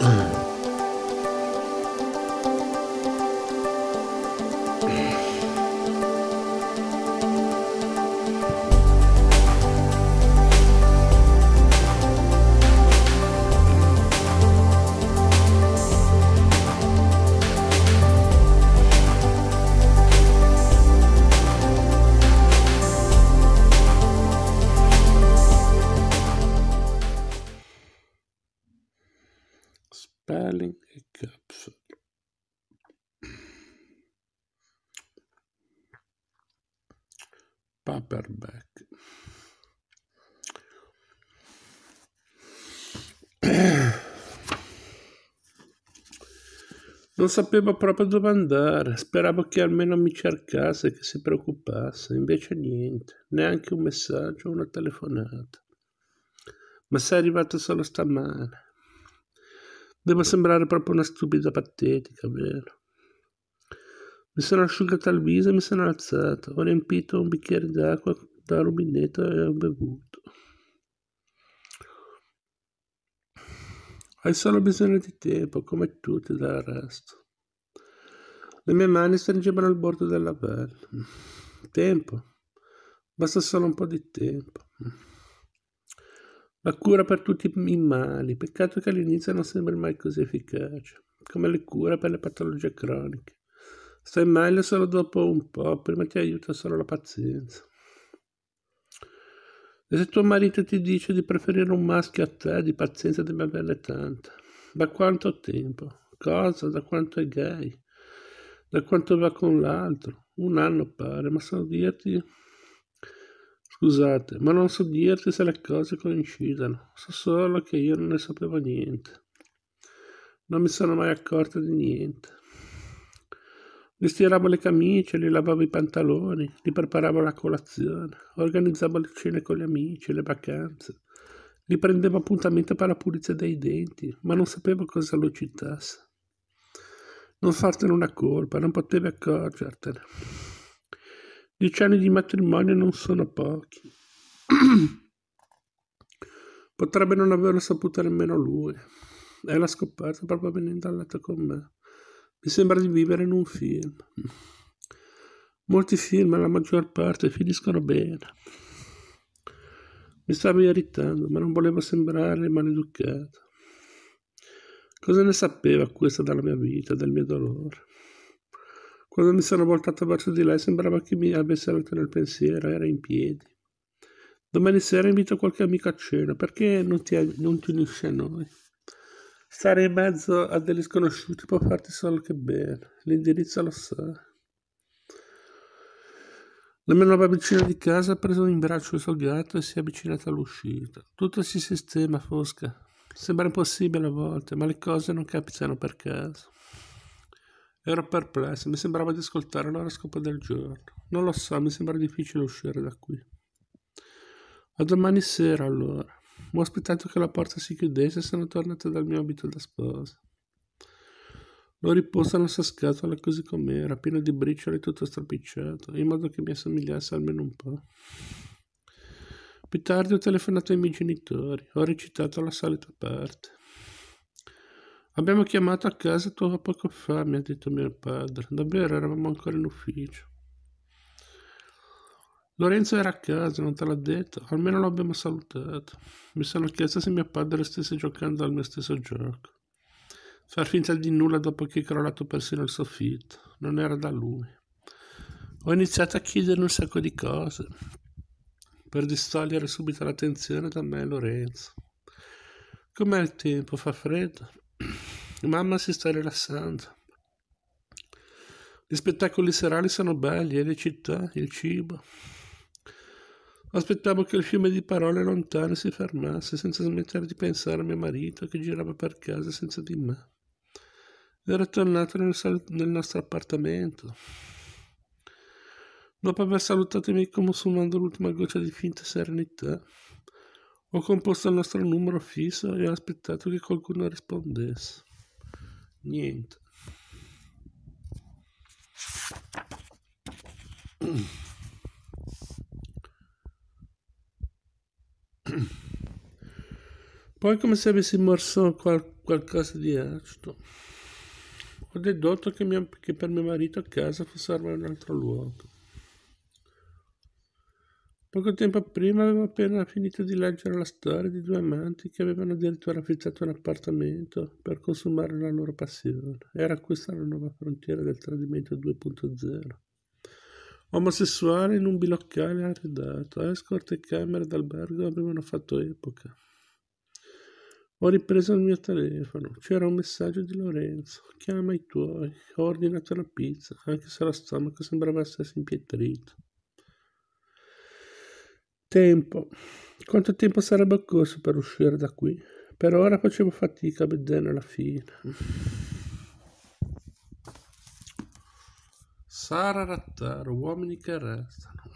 Mm. paperback. Non sapevo proprio dove andare, speravo che almeno mi cercasse, che si preoccupasse, invece niente, neanche un messaggio o una telefonata. Ma sei arrivato solo stamane. Devo sembrare proprio una stupida patetica, vero? Mi sono asciugata il viso e mi sono alzata. Ho riempito un bicchiere d'acqua dal rubinetto e ho bevuto. Hai solo bisogno di tempo, come tutti dal resto. Le mie mani stringevano il bordo della pelle. Tempo. Basta solo un po' di tempo. La cura per tutti i mali. Peccato che all'inizio non sembri mai così efficace, come le cure per le patologie croniche. Stai meglio solo dopo un po', prima ti aiuta solo la pazienza. E se tuo marito ti dice di preferire un maschio a te, di pazienza devi averne tanta. Da quanto tempo? Cosa? Da quanto è gay? Da quanto va con l'altro? Un anno pare, ma so dirti... Scusate, ma non so dirti se le cose coincidano. So solo che io non ne sapevo niente. Non mi sono mai accorta di niente. Le stiravo le camicie, le lavavo i pantaloni, li preparavo la colazione, organizzavo le cene con gli amici, le vacanze. Li prendevo appuntamento per la pulizia dei denti, ma non sapevo cosa lo citasse. Non fartene una colpa, non potevi accorgertene. Dieci anni di matrimonio non sono pochi. Potrebbe non averlo saputo nemmeno lui. E l'ha scoperto proprio venendo a letto con me. Mi sembra di vivere in un film. Molti film, la maggior parte, finiscono bene. Mi stavo irritando, ma non volevo sembrare maleducato. Cosa ne sapeva questa della mia vita, del mio dolore? Quando mi sono voltato verso di lei sembrava che mi avesse avuto nel pensiero, era in piedi. Domani sera invito qualche amico a cena, perché non ti, non ti unisci a noi? Stare in mezzo a degli sconosciuti può farti solo che bene, l'indirizzo lo sa. La mia nuova vicina di casa ha preso in braccio il suo gatto e si è avvicinata all'uscita. Tutto si sistema, Fosca. Sembra impossibile a volte, ma le cose non capitano per caso. Ero perplesso, mi sembrava di ascoltare l'oroscopo del giorno. Non lo so, mi sembra difficile uscire da qui. A domani sera allora. Ho aspettato che la porta si chiudesse e sono tornato dal mio abito da sposa. L'ho riposta nella sua scatola così com'era, piena di briciole tutto stropicciato, in modo che mi assomigliasse almeno un po'. Più tardi ho telefonato ai miei genitori, ho recitato la solita parte. Abbiamo chiamato a casa tua poco fa, mi ha detto mio padre. Davvero eravamo ancora in ufficio. Lorenzo era a casa, non te l'ha detto? Almeno lo abbiamo salutato. Mi sono chiesto se mio padre stesse giocando al mio stesso gioco. Far finta di nulla dopo che è crollato persino il soffitto. Non era da lui. Ho iniziato a chiedere un sacco di cose per distogliere subito l'attenzione da me e Lorenzo. Com'è il tempo? Fa freddo? Mamma si sta rilassando. Gli spettacoli serali sono belli, e le città, il cibo. Aspettavo che il fiume di parole lontane si fermasse senza smettere di pensare a mio marito che girava per casa senza di me. Era tornato nel, sal- nel nostro appartamento. Dopo aver salutato i miei consumando l'ultima goccia di finta serenità, ho composto il nostro numero fisso e ho aspettato che qualcuno rispondesse. Niente. Poi come se avessi morso qual- qualcosa di acido. Ho dedotto che, mia, che per mio marito a casa fosse ormai un altro luogo. Poco tempo prima avevo appena finito di leggere la storia di due amanti che avevano addirittura affittato un appartamento per consumare la loro passione. Era questa la nuova frontiera del tradimento 2.0. Omosessuale in un biloccale arredato, escort e camere d'albergo avevano fatto epoca. Ho ripreso il mio telefono. C'era un messaggio di Lorenzo. Chiama i tuoi. Ho ordinato la pizza, anche se la stomaca sembrava essersi impietrito. Tempo. Quanto tempo sarebbe occorso per uscire da qui? Per ora facevo fatica a vedere alla fine. Sara Rattaro, uomini che restano.